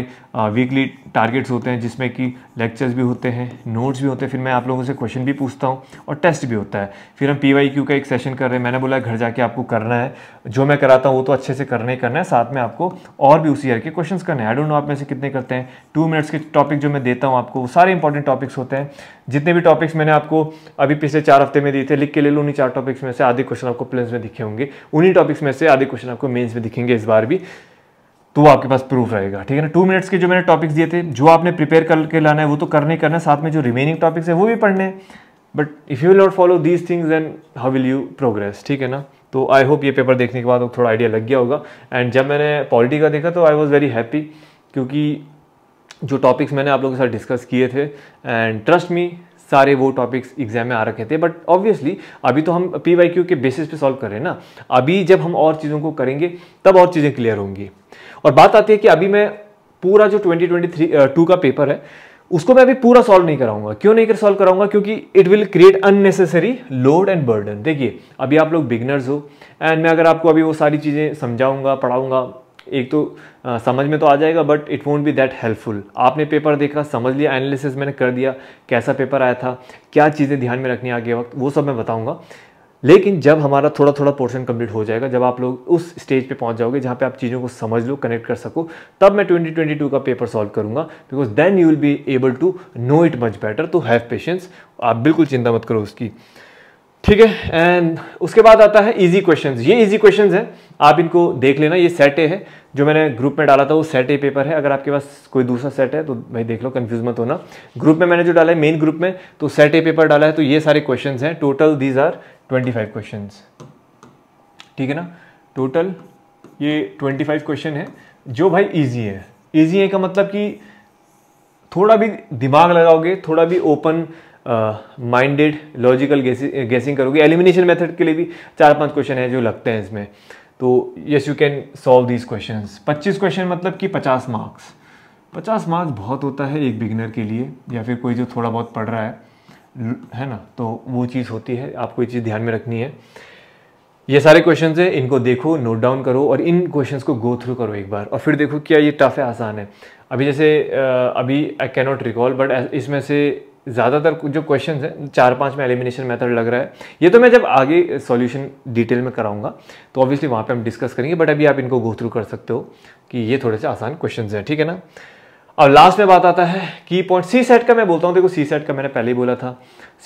वीकली uh, टारगेट्स होते हैं जिसमें कि लेक्चर्स भी होते हैं नोट्स भी होते हैं फिर मैं आप लोगों से क्वेश्चन भी पूछता हूँ और टेस्ट भी होता है फिर हम पी का एक सेशन कर रहे हैं मैंने बोला घर जाके आपको करना है जो मैं कराता हूँ वो तो अच्छे से करना ही करना है साथ में आपको और भी उसी ईयर के क्वेश्चन करने हैं आई डोंट नो आप में से कितने करते हैं टू मिनट्स के टॉपिक जो मैं देता हूँ आपको वो सारे इंपॉर्टेंट टॉपिक्स होते हैं जितने भी टॉपिक्स मैंने आपको अभी पिछले चार हफ्ते में दिए थे लिख के ले लो उन्हीं चार टॉपिक्स में से आधे क्वेश्चन आपको प्लेन्स में दिखे होंगे उन्हीं टॉपिक्स में से आधे क्वेश्चन आपको मेन्स में दिखेंगे इस बार भी तो आपके पास प्रूफ रहेगा ठीक है ना टू मिनट्स के जो मैंने टॉपिक्स दिए थे जो आपने प्रिपेयर करके लाना है वो तो करने करना साथ में जो रिमेनिंग टॉपिक्स है वो भी पढ़ने but if you will not follow these things then how will you progress ठीक है ना तो आई होप ये पेपर देखने के बाद थोड़ा आइडिया लग गया होगा एंड जब मैंने पॉलिटी का देखा तो आई वॉज़ वेरी हैप्पी क्योंकि जो टॉपिक्स मैंने आप लोगों के साथ डिस्कस किए थे एंड ट्रस्ट मी सारे वो टॉपिक्स एग्जाम में आ रखे थे बट ऑब्वियसली अभी तो हम पी वाई क्यू के बेसिस पे सॉल्व कर रहे हैं ना अभी जब हम और चीज़ों को करेंगे तब और चीज़ें क्लियर होंगी और बात आती है कि अभी मैं पूरा जो ट्वेंटी ट्वेंटी थ्री टू का पेपर है उसको मैं अभी पूरा सॉल्व नहीं कराऊंगा क्यों नहीं कर सॉल्व कराऊंगा क्योंकि it will create unnecessary load and burden देखिए अभी आप लोग बिगनर्स हो एंड मैं अगर आपको अभी वो सारी चीज़ें समझाऊंगा पढ़ाऊंगा एक तो आ, समझ में तो आ जाएगा but it won't be that helpful आपने पेपर देखा समझ लिया एनालिसिस मैंने कर दिया कैसा पेपर आया था क्या चीज़ें ध्यान में रखनी आगे वक्त वो सब मैं बताऊँगा लेकिन जब हमारा थोड़ा थोड़ा पोर्शन कंप्लीट हो जाएगा जब आप लोग उस स्टेज पे पहुंच जाओगे जहां पे आप चीज़ों को समझ लो कनेक्ट कर सको तब मैं 2022 का पेपर सॉल्व करूंगा because then you will be able to know it much better तो हैव पेशेंस आप बिल्कुल चिंता मत करो उसकी ठीक है एंड उसके बाद आता है ईजी क्वेश्चन ये ईजी क्वेश्चन हैं आप इनको देख लेना ये सेटे है जो मैंने ग्रुप में डाला था वो सेट ए पेपर है अगर आपके पास कोई दूसरा सेट है तो भाई देख लो कन्फ्यूज मत होना ग्रुप में मैंने जो डाला है मेन ग्रुप में तो सेट ए पेपर डाला है तो ये सारे क्वेश्चन हैं total these are twenty five question ठीक है ना टोटल ये ट्वेंटी फाइव क्वेश्चन है जो भाई ईजी है ईजी है का मतलब कि थोड़ा भी दिमाग लगाओगे थोड़ा भी ओपन माइंडेड लॉजिकल गेसिंग करोगे एलिमिनेशन मेथड के लिए भी चार पांच क्वेश्चन है जो लगते हैं इसमें तो yes you can solve these question पच्चीस क्वेश्चन मतलब कि पचास मार्क्स पचास मार्क्स बहुत होता है एक बिगनर के लिए या फिर कोई जो थोड़ा बहुत पढ़ रहा है है ना तो वो चीज़ होती है आपको ये चीज़ ध्यान में रखनी है ये सारे क्वेश्चन हैं इनको देखो नोट डाउन करो और इन क्वेश्चन को गो थ्रू करो एक बार और फिर देखो क्या ये टफ है आसान है अभी जैसे अभी आई कैनॉट रिकॉल बट इसमें से ज़्यादातर जो क्वेश्चन हैं चार पांच में एलिमिनेशन मेथड लग रहा है ये तो मैं जब आगे सॉल्यूशन डिटेल में कराऊंगा तो ऑब्वियसली वहाँ पे हम डिस्कस करेंगे बट अभी आप इनको गो थ्रू कर सकते हो कि ये थोड़े से आसान क्वेश्चन हैं ठीक है ना और लास्ट में बात आता है की पॉइंट सी सेट का मैं बोलता हूँ देखो सी सेट का मैंने पहले ही बोला था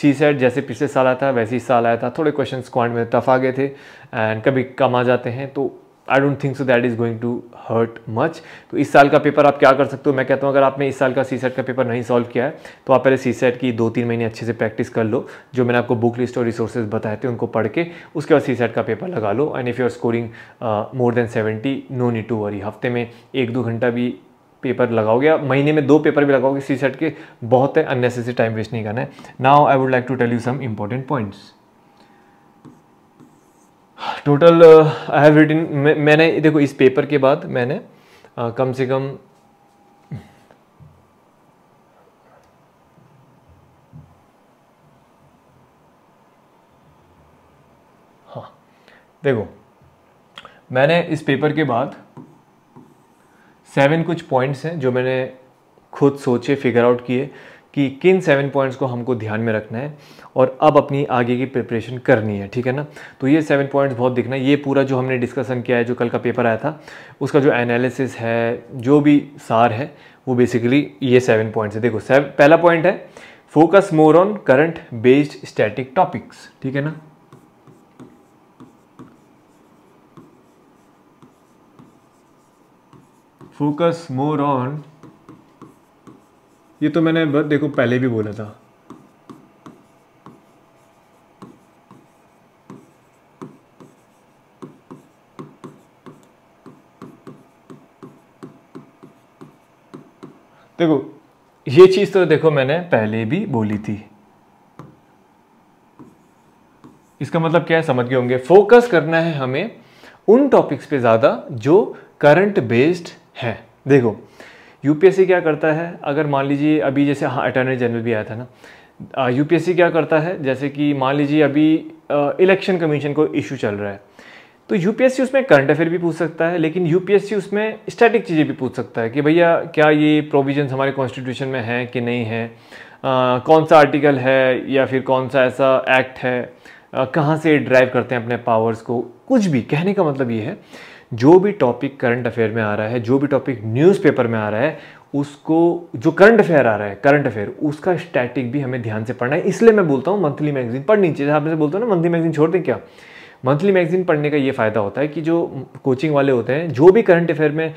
सी सेट जैसे पिछले साल आया था वैसे ही साल आया था थोड़े क्वेश्चन क्वांट में टफ आ गए थे एंड कभी कम आ जाते हैं तो I don't think so that is going to hurt much तो इस साल का पेपर आप क्या कर सकते हो मैं कहता हूँ अगर आपने इस साल का सी सेट का पेपर नहीं सॉल्व किया है तो आप पहले सी सेट की दो तीन महीने अच्छे से प्रैक्टिस कर लो जो मैंने आपको बुक लिस्ट और रिसोर्सेज बताए थे उनको पढ़ के उसके बाद सी सेट का पेपर लगा लो and if you are scoring more than seventy no need to worry हफ्ते में एक दो घंटा भी पेपर लगाओगे आप महीने में दो पेपर भी लगाओगे सी सेट के बहुत है अननेसेसरी टाइम वेस्ट नहीं करना है now I would like to tell you some important points total I have written मैंने देखो इस पेपर के बाद मैंने आ, uh, कम से कम हाँ देखो मैंने इस पेपर के बाद सेवन कुछ पॉइंट्स हैं जो मैंने खुद सोचे फिगर आउट किए कि किन सेवन पॉइंट्स को हमको ध्यान में रखना है और अब अपनी आगे की प्रिपरेशन करनी है ठीक है ना तो ये सेवन पॉइंट्स बहुत दिखना है ये पूरा जो हमने डिस्कशन किया है जो कल का पेपर आया था उसका जो एनालिसिस है जो भी सार है वो बेसिकली ये सेवन पॉइंट्स है देखो सेवन पहला पॉइंट है focus more on current based static topics ठीक है ना फोकस मोर ऑन ये तो मैंने देखो पहले भी बोला था देखो ये चीज़ तो देखो मैंने पहले भी बोली थी इसका मतलब क्या है समझ गए होंगे फोकस करना है हमें उन टॉपिक्स पे ज़्यादा जो करंट बेस्ड है देखो यूपीएससी क्या करता है अगर मान लीजिए अभी जैसे हाँ अटॉर्नी जनरल भी आया था ना यूपीएससी क्या करता है जैसे कि मान लीजिए अभी इलेक्शन कमीशन को इशू चल रहा है तो यूपीएससी उसमें करंट अफेयर भी पूछ सकता है लेकिन यूपीएससी उसमें स्टैटिक चीज़ें भी पूछ सकता है कि भैया क्या ये प्रोविजन हमारे कॉन्स्टिट्यूशन में हैं कि नहीं है आ, कौन सा आर्टिकल है या फिर कौन सा ऐसा एक्ट है कहाँ से ड्राइव करते हैं अपने पावर्स को कुछ भी कहने का मतलब ये है जो भी टॉपिक करंट अफेयर में आ रहा है जो भी टॉपिक न्यूज़पेपर में आ रहा है उसको जो करंट अफेयर आ रहा है करंट अफेयर उसका स्टैटिक भी हमें ध्यान से पढ़ना है इसलिए मैं बोलता हूँ मंथली मैगजीन पढ़नी चाहिए आप से बोलते हो ना मंथली मैगजीन छोड़ दें क्या मंथली मैगजीन पढ़ने का ये फ़ायदा होता है कि जो कोचिंग वाले होते हैं जो भी करंट अफेयर में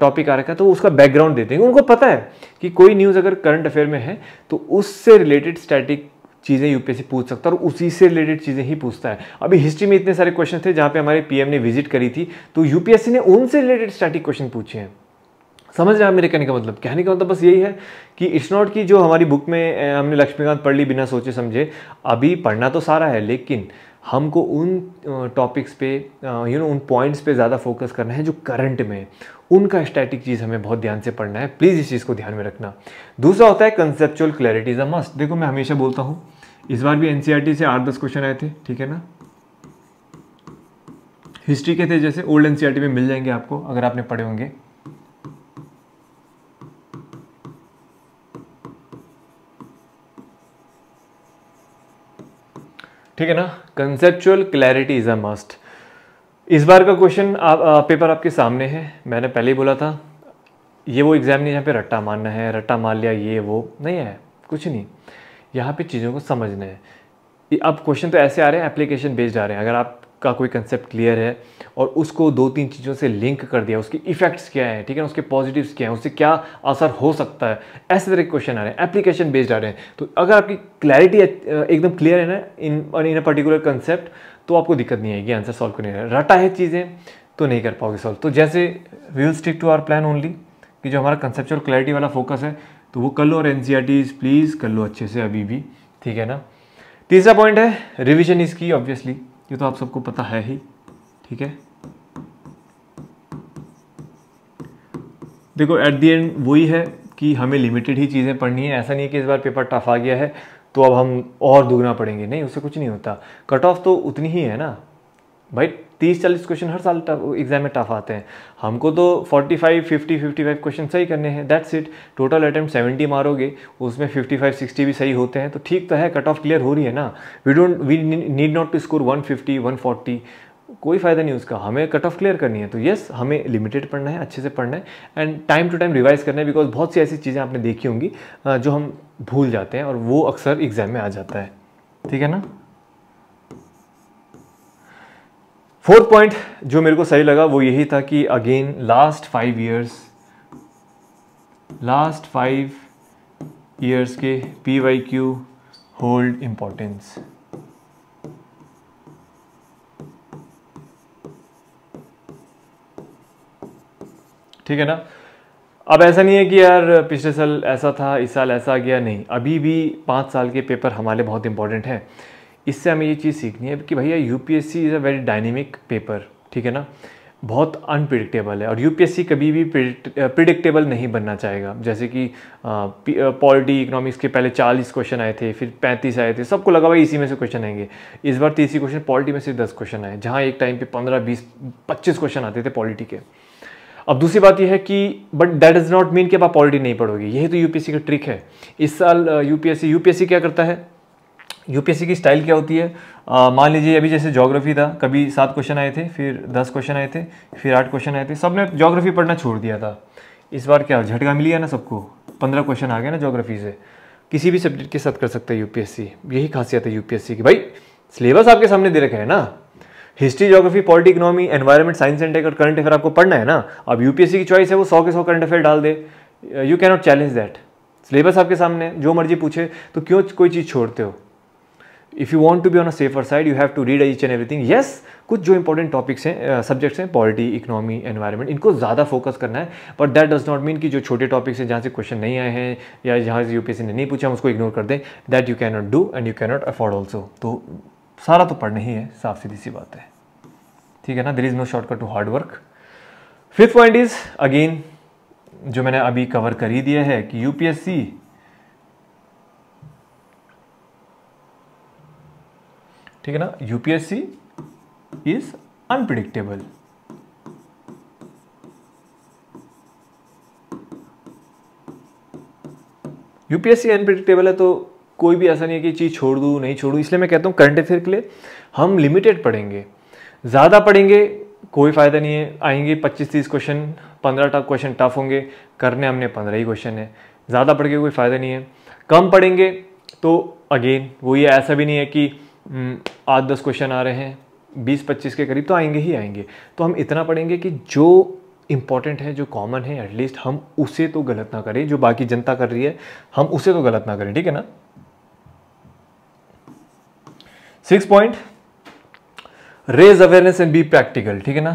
टॉपिक आ रखा है तो उसका बैकग्राउंड देते हैं उनको पता है कि कोई न्यूज़ अगर करंट अफेयर में है तो उससे रिलेटेड स्टैटिक चीज़ें यूपीएससी पूछ सकता है और उसी से रिलेटेड चीज़ें ही पूछता है अभी हिस्ट्री में इतने सारे क्वेश्चन थे जहाँ पे हमारे पीएम ने विजिट करी थी तो यूपीएससी ने उनसे रिलेटेड स्टैटिक क्वेश्चन पूछे हैं समझ रहे हैं मेरे कहने का मतलब कहने का मतलब बस यही है कि इट्स नॉट कि जो हमारी बुक में हमने लक्ष्मीकांत पढ़ ली बिना सोचे समझे अभी पढ़ना तो सारा है लेकिन हमको उन टॉपिक्स पे यू नो उन पॉइंट्स पे ज़्यादा फोकस करना है जो करंट में उनका स्टैटिक चीज़ हमें बहुत ध्यान से पढ़ना है प्लीज़ इस चीज़ को ध्यान में रखना दूसरा होता है conceptual clarity is a must देखो मैं हमेशा बोलता हूँ इस बार भी एनसीईआरटी e से आठ दस क्वेश्चन आए थे ठीक है ना हिस्ट्री के थे जैसे ओल्ड एनसीईआरटी e में मिल जाएंगे आपको अगर आपने पढ़े होंगे ठीक है ना conceptual clarity is a must इस बार का क्वेश्चन आप पेपर आपके सामने है मैंने पहले ही बोला था ये वो एग्ज़ाम नहीं जहाँ पे रट्टा मारना है रट्टा मार लिया ये वो नहीं है कुछ नहीं यहाँ पे चीज़ों को समझना है अब क्वेश्चन तो ऐसे आ रहे हैं एप्लीकेशन बेस्ड आ रहे हैं अगर आपका कोई कंसेप्ट क्लियर है और उसको दो तीन चीज़ों से लिंक कर दिया उसके इफेक्ट्स क्या हैं ठीक है ना उसके पॉजिटिव्स क्या हैं उससे क्या असर हो सकता है ऐसे तरह के क्वेश्चन आ रहे हैं एप्लीकेशन बेस्ड आ रहे हैं तो अगर आपकी क्लैरिटी एकदम क्लियर है ना इन इन अ पर्टिकुलर कंसेप्ट तो आपको दिक्कत नहीं आएगी आंसर सॉल्व करने रटा है चीज़ें तो नहीं कर पाओगे सॉल्व तो जैसे we will stick to our plan only कि जो हमारा कंसेप्चुअल क्लैरिटी वाला फोकस है तो वो कर लो और एन प्लीज़ e कर लो अच्छे से अभी भी ठीक है ना तीसरा पॉइंट है रिविजन इसकी ऑब्वियसली ये तो आप सबको पता है ही ठीक है देखो एट दी एंड वही है कि हमें लिमिटेड ही चीज़ें पढ़नी है ऐसा नहीं है कि इस बार पेपर टफ आ गया है तो अब हम और दुगना पड़ेंगे नहीं उससे कुछ नहीं होता कट ऑफ तो उतनी ही है ना भाई तीस चालीस क्वेश्चन हर साल एग्जाम में टफ आते हैं हमको तो forty five fifty fifty five question सही करने हैं that's it total attempt seventy मारोगे उसमें फिफ्टी फाइव सिक्सटी भी सही होते हैं तो ठीक तो है कट ऑफ क्लियर हो रही है ना we don't we need not to score one fifty one forty कोई फ़ायदा नहीं उसका हमें कट ऑफ क्लियर करनी है तो येस हमें लिमिटेड पढ़ना है अच्छे से पढ़ना है and time to time revise करना है बिकॉज बहुत सी ऐसी चीज़ें आपने देखी होंगी जो हम भूल जाते हैं और वो अक्सर एग्जाम में आ जाता है ठीक है ना फोर्थ पॉइंट जो मेरे को सही लगा वो यही था कि again last five years last five years के P Y Q hold importance ठीक है ना अब ऐसा नहीं है कि यार पिछले साल ऐसा था इस साल ऐसा गया नहीं अभी भी पाँच साल के पेपर हमारे बहुत इंपॉर्टेंट हैं इससे हमें ये चीज़ सीखनी है कि भैया U P S C is a very dynamic paper ठीक है ना बहुत अनप्रिडिक्टेबल है और यूपीएससी कभी भी प्रिडिक्टेबल नहीं बनना चाहेगा जैसे कि पॉलिटी इकोनॉमिक्स के पहले 40 क्वेश्चन आए थे फिर 35 आए थे सबको लगा भाई इसी में से क्वेश्चन आएंगे इस बार तीसरी क्वेश्चन पॉलिटी में से 10 क्वेश्चन आए जहाँ एक टाइम पे 15 20 25 क्वेश्चन आते थे पॉलिटी के अब दूसरी बात यह है कि but that does not mean कि आप पॉलिटी नहीं पढ़ोगे यही तो यूपीएससी का ट्रिक है इस साल यूपीएससी यूपीएससी क्या करता है यूपीएससी की स्टाइल क्या होती है मान लीजिए अभी जैसे जोग्राफी था कभी सात क्वेश्चन आए थे फिर दस क्वेश्चन आए थे फिर आठ क्वेश्चन आए थे सब ने जोग्राफी पढ़ना छोड़ दिया था इस बार क्या झटका मिली है ना सबको पंद्रह क्वेश्चन आ गया ना जोग्राफी से किसी भी सब्जेक्ट के साथ कर सकते हैं यूपीएससी यही खासियत है यूपीएससी की भाई सिलेबस आपके सामने दे रखा है ना history geography polity economy environment science and tech और करंट अफेयर आपको पढ़ना है ना अब यूपीएससी की चॉइस है वो सौ के सौ करंट अफेयर डाल दे you cannot challenge that syllabus आपके सामने जो मर्जी पूछे तो क्यों कोई चीज़ छोड़ते हो if you want to be on a safer side you have to read each and everything yes कुछ जो इंपॉर्टेंट टॉपिक्स हैं सब्जेक्ट्स हैं पॉलिटी इकनॉमी एनवायरमेंट इनको ज़्यादा फोकस करना है but that does not mean कि जो छोटे टॉपिक्स हैं जहाँ से क्वेश्चन नहीं आए हैं या जहाँ से यूपीएससी ने नहीं पूछा हम उसको इग्नोर कर दें that you can not do and you can not afford also तो सारा तो पढ़ना ही है साफ सीधी सी बात है ठीक है ना there is no shortcut to hard work fifth point is again जो मैंने अभी कवर कर ही दिया है कि यूपीएससी ठीक है ना UPSC is unpredictable UPSC unpredictable है तो कोई भी ऐसा नहीं है कि चीज़ छोड़ दू नहीं छोड़ू इसलिए मैं कहता हूं करंट अफेयर के लिए हम लिमिटेड पढ़ेंगे ज़्यादा पढ़ेंगे कोई फ़ायदा नहीं है आएंगे 25-30 क्वेश्चन 15 टफ क्वेश्चन टफ होंगे करने हमने 15 ही क्वेश्चन है ज़्यादा पढ़ के कोई फ़ायदा नहीं है कम पढ़ेंगे तो अगेन वो ये ऐसा भी नहीं है कि हम्म, आठ दस क्वेश्चन आ रहे हैं बीस पच्चीस के करीब तो आएंगे ही आएंगे तो हम इतना पढ़ेंगे कि जो इम्पॉर्टेंट है जो कॉमन है एटलीस्ट हम उसे तो गलत ना करें जो बाकी जनता कर रही है हम उसे तो गलत ना करें ठीक है ना six point raise awareness and be practical ठीक है ना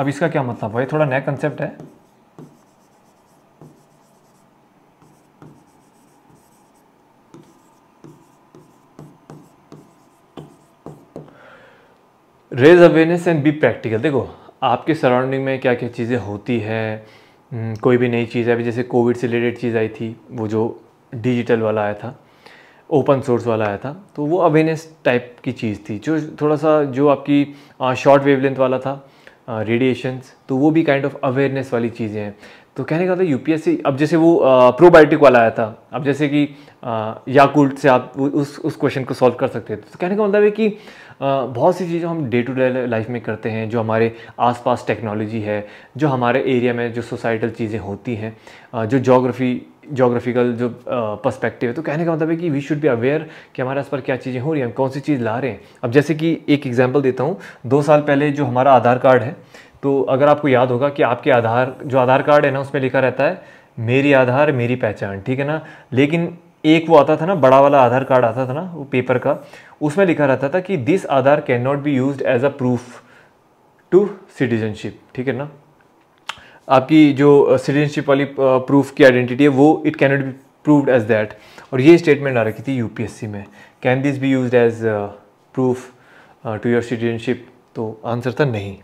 अब इसका क्या मतलब है थोड़ा नया कंसेप्ट है raise awareness and be practical देखो आपके सराउंडिंग में क्या क्या चीज़ें होती हैं हम्म, कोई भी नई चीज़ अभी जैसे कोविड से रिलेटेड चीज़ आई थी वो जो डिजिटल वाला आया था ओपन सोर्स वाला आया था तो वो अवेयरनेस टाइप की चीज़ थी जो थोड़ा सा जो आपकी शॉर्ट वेवलेंथ वाला था रेडिएशंस तो वो भी काइंड ऑफ अवेयरनेस वाली चीज़ें हैं तो कहने का था मतलब यूपीएससी अब जैसे वो प्रोबायोटिक वाला आया था अब जैसे कि याकुल्ट से आप उस उस क्वेश्चन को सॉल्व कर सकते थे तो कहने का मतलब है कि बहुत सी चीज़ें हम डे टू डे लाइफ में करते हैं जो हमारे आसपास टेक्नोलॉजी है जो हमारे एरिया में जो सोसाइटल चीज़ें होती हैं जो जोग्राफ़ी जोग्राफिकल जो पर्सपेक्टिव है तो कहने का मतलब है कि वी शुड बी अवेयर कि हमारे आस पर क्या चीज़ें हो रही हैं हम कौन सी चीज़ ला रहे हैं अब जैसे कि एक एग्ज़ाम्पल देता हूँ दो साल पहले जो हमारा आधार कार्ड है तो अगर आपको याद होगा कि आपके आधार जो आधार कार्ड है ना उसमें लिखा रहता है मेरी आधार मेरी पहचान ठीक है ना लेकिन एक वो आता था ना बड़ा वाला आधार कार्ड आता था ना वो पेपर का उसमें लिखा रहता था कि this Aadhaar can not be use as a proof to citizenship ठीक है ना आपकी जो सिटीजनशिप वाली प्रूफ की आइडेंटिटी है वो it can not be proved as that और ये स्टेटमेंट आ रखी थी यूपीएससी में can this be use as proof to your citizenship तो आंसर था नहीं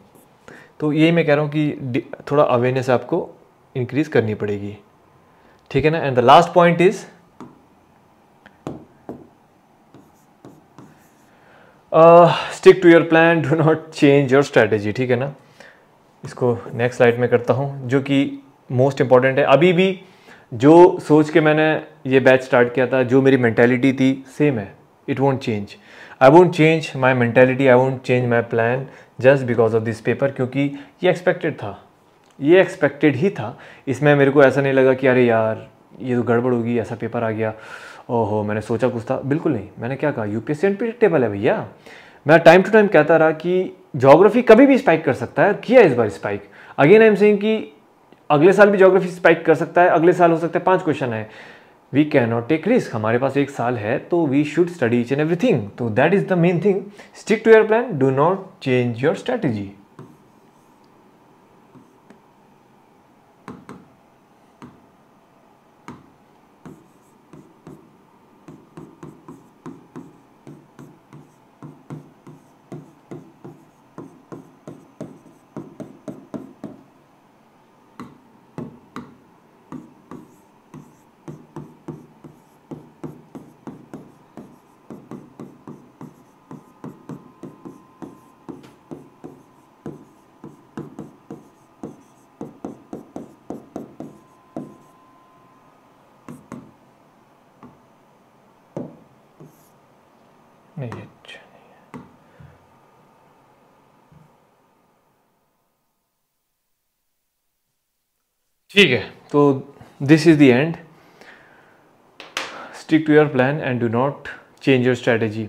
तो यही मैं कह रहा हूँ कि थोड़ा अवेयरनेस आपको इंक्रीज़ करनी पड़ेगी ठीक है ना and the last point is stick to your plan do not change your strategy ठीक है ना इसको नेक्स्ट स्लाइड में करता हूँ जो कि मोस्ट इंपॉर्टेंट है अभी भी जो सोच के मैंने ये बैच स्टार्ट किया था जो मेरी मैंटेलिटी थी सेम है it won't change I won't change my mentality I won't change my plan just because of this paper क्योंकि ये एक्सपेक्टेड था ये एक्सपेक्टेड ही था इसमें मेरे को ऐसा नहीं लगा कि अरे यार ये तो गड़बड़ होगी ऐसा पेपर आ गया ओहो मैंने सोचा कुछ था बिल्कुल नहीं मैंने क्या कहा यूपीएससी अनप्रिडिक्टेबल है भैया मैं टाइम टू टाइम कहता रहा कि जोग्राफी कभी भी स्पाइक कर सकता है किया इस बार spike again I am saying कि अगले साल भी जोग्राफी स्पाइक कर सकता है अगले साल हो सकता है पाँच क्वेश्चन है we can not take risk हमारे पास एक साल है तो we should study each and everything तो that is the main thing stick to your plan do not change your strategy ठीक है तो this is the end stick to your plan and do not change your strategy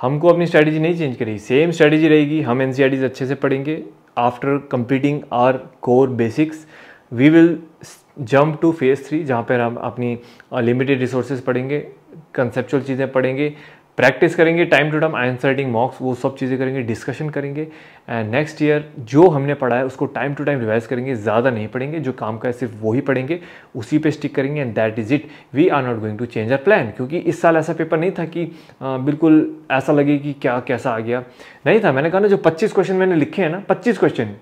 हमको अपनी strategy नहीं change करेगी same strategy रहेगी हम N e अच्छे से पढ़ेंगे after completing our core basics we will jump to phase three जहाँ पर हम अपनी लिमिटेड रिसोर्सेज पढ़ेंगे कंसेप्चुअल चीज़ें पढ़ेंगे प्रैक्टिस करेंगे time to time answer writing mocks वो सब चीज़ें करेंगे डिस्कशन करेंगे एंड नेक्स्ट ईयर जो हमने पढ़ा है उसको टाइम टू टाइम रिवाइज करेंगे ज़्यादा नहीं पढ़ेंगे जो काम का है सिर्फ वही पढ़ेंगे उसी पे स्टिक करेंगे and that is it we are not going to change our plan क्योंकि इस साल ऐसा पेपर नहीं था कि आ, बिल्कुल ऐसा लगे कि क्या कैसा आ गया नहीं था मैंने कहा ना जो पच्चीस क्वेश्चन मैंने लिखे हैं ना पच्चीस क्वेश्चन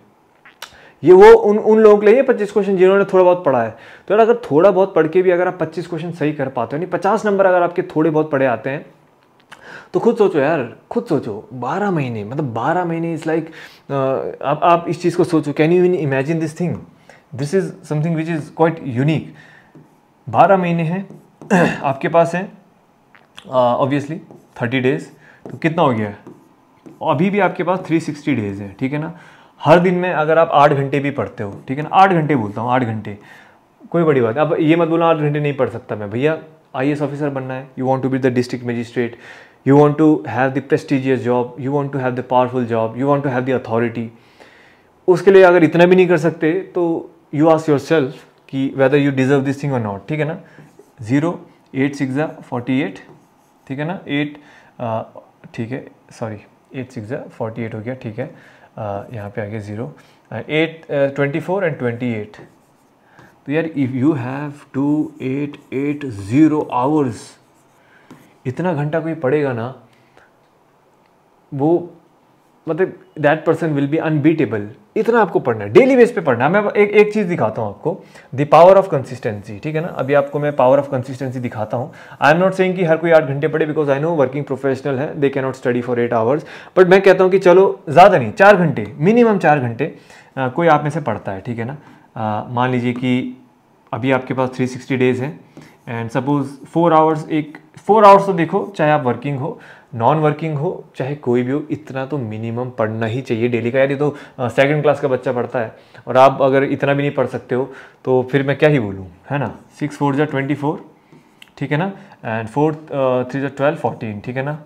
ये वो उन उन लोगों के लिए पच्चीस क्वेश्चन जिन्होंने थोड़ा बहुत पढ़ा है तो यार अगर थोड़ा बहुत पढ़ के भी अगर आप पच्चीस क्वेश्चन सही कर पाते हो नहीं पचास नंबर अगर आपके थोड़े बहुत पढ़े आते हैं तो खुद सोचो यार खुद सोचो बारह महीने मतलब बारह महीने इज़ लाइक अब आप इस चीज़ को सोचो can you in imagine this thing this is something which is quite unique बारह महीने हैं आपके पास हैं ऑब्वियसली थर्टी डेज तो कितना हो गया अभी भी आपके पास थ्री सिक्सटी डेज है ठीक है ना हर दिन में अगर आप आठ घंटे भी पढ़ते हो ठीक है ना आठ घंटे बोलता हूँ आठ घंटे कोई बड़ी बात अब ये मत बोला आठ घंटे नहीं पढ़ सकता मैं भैया आई एस ऑफिसर बनना है you want to be the district magistrate you want to have the prestigious job you want to have the powerful job you want to have the authority उसके लिए अगर इतना भी नहीं कर सकते तो यू आस योर सेल्फ कि whether you deserve this thing और नॉट ठीक है ना ज़ीरो एट सिक्स ज़ा फोर्टी एट ठीक है ना एट uh, ठीक है सॉरी एट सिक्स ज़ा फोर्टी एट हो गया ठीक है uh, यहाँ पे आ गया zero eight twenty four and twenty eight तो यार if you have to eight eight zero hours इतना घंटा कोई पड़ेगा ना वो मतलब that person will be unbeatable इतना आपको पढ़ना है डेली बेस पे पढ़ना है मैं एक एक चीज़ दिखाता हूँ आपको द पावर ऑफ कंसिस्टेंसी ठीक है ना अभी आपको मैं पावर ऑफ कंसिस्टेंसी दिखाता हूँ आई एम नॉट सेइंग कि हर कोई आठ घंटे पढ़े because I know working professional है they can not study for eight hours but मैं कहता हूँ कि चलो ज़्यादा नहीं चार घंटे मिनिमम चार घंटे कोई आप में से पढ़ता है ठीक है ना मान लीजिए कि अभी आपके पास 360 डेज़ है एंड सपोज़ फोर आवर्स एक फोर आवर्स तो देखो चाहे आप वर्किंग हो नॉन वर्किंग हो चाहे कोई भी हो इतना तो मिनिमम पढ़ना ही चाहिए डेली का यार ये तो सेकंड क्लास का बच्चा पढ़ता है और आप अगर इतना भी नहीं पढ़ सकते हो तो फिर मैं क्या ही बोलूँ है ना सिक्स फोर जो ट्वेंटी फोर ठीक है ना एंड फोर थ्री जो ट्वेल्व फोर्टीन ठीक है ना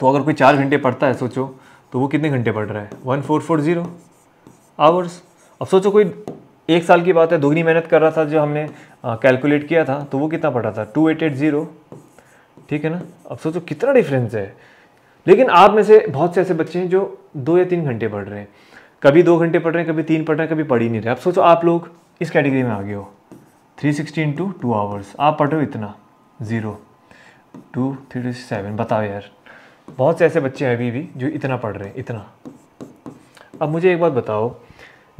तो अगर कोई चार घंटे पढ़ता है सोचो तो वो कितने घंटे पढ़ रहा है one four four zero hours अब सोचो कोई एक साल की बात है दोगुनी मेहनत कर रहा था जो हमने कैलकुलेट किया था तो वो कितना रहा था टू एट एट ज़ीरो ठीक है ना अब सोचो कितना डिफरेंस है लेकिन आप में से बहुत से ऐसे बच्चे हैं जो दो या तीन घंटे पढ़ रहे हैं कभी दो घंटे पढ़ रहे हैं कभी तीन पढ़ रहे हैं कभी पढ़ ही नहीं रहे अब सोचो आप लोग इस कैटेगरी में आ गए हो three sixty into two hours आप पढ़ रहे हो इतना ज़ीरो टू थ्री सेवन बताओ यार बहुत से ऐसे बच्चे हैं अभी भी जो इतना पढ़ रहे हैं इतना अब मुझे एक बात बताओ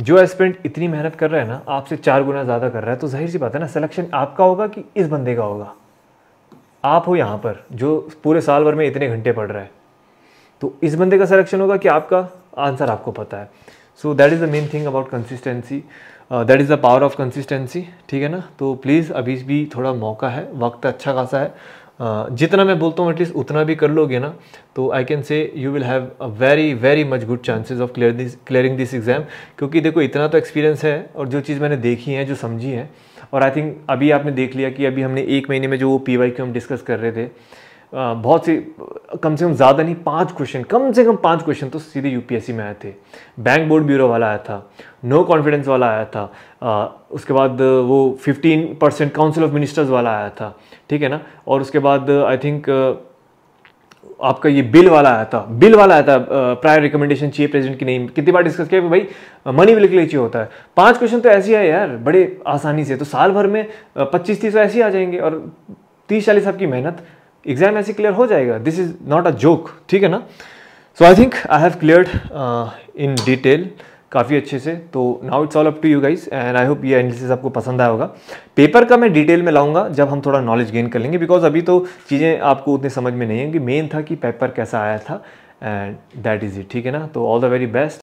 जो एस्पिरेंट इतनी मेहनत कर रहा है ना आपसे चार गुना ज़्यादा कर रहा है तो जाहिर सी बात है ना सिलेक्शन आपका होगा कि इस बंदे का होगा आप हो यहाँ पर जो पूरे साल भर में इतने घंटे पढ़ रहा है तो इस बंदे का सिलेक्शन होगा कि आपका आंसर आपको पता है so that is the main thing about consistency that is the power of consistency ठीक है ना तो प्लीज़ अभी भी थोड़ा मौका है वक्त अच्छा खासा है Uh, जितना मैं बोलता हूँ एटलीस्ट उतना भी कर लोगे ना तो I can say you will have a very very much good chances of clear this clearing this exam क्योंकि देखो इतना तो एक्सपीरियंस है और जो चीज़ मैंने देखी है जो समझी है और आई थिंक अभी आपने देख लिया कि अभी हमने एक महीने में जो वो पी वाई हम डिस्कस कर रहे थे uh, बहुत से कम से कम ज़्यादा नहीं पाँच क्वेश्चन कम से कम पाँच क्वेश्चन तो सीधे यू में आए थे बैंक बोर्ड ब्यूरो वाला आया था नो कॉन्फिडेंस वाला आया था uh, उसके बाद वो fifteen percent council of ministers वाला आया था ठीक है ना और उसके बाद आई uh, थिंक uh, आपका ये बिल वाला आया था बिल वाला आया था प्रायर uh, रिकमेंडेशन चाहिए प्रेसिडेंट की नहीं कितनी बार डिस्कस किया भाई मनी बिल के लिए चाहिए होता है पांच क्वेश्चन तो ऐसे है यार बड़े आसानी से तो साल भर में पच्चीस तीस तो ऐसे ही आ जाएंगे और तीस चालीस आपकी मेहनत एग्जाम ऐसे क्लियर हो जाएगा this is not a joke ठीक है ना so I think I have clear in detail काफ़ी अच्छे से तो now it's all up to you guys and I hope ये एनालिसिस आपको पसंद आया होगा पेपर का मैं डिटेल में लाऊंगा जब हम थोड़ा नॉलेज गेन कर लेंगे बिकॉज अभी तो चीज़ें आपको उतनी समझ में नहीं है कि मेन था कि पेपर कैसा आया था एंड दैट इज़ इट ठीक है ना तो ऑल द वेरी बेस्ट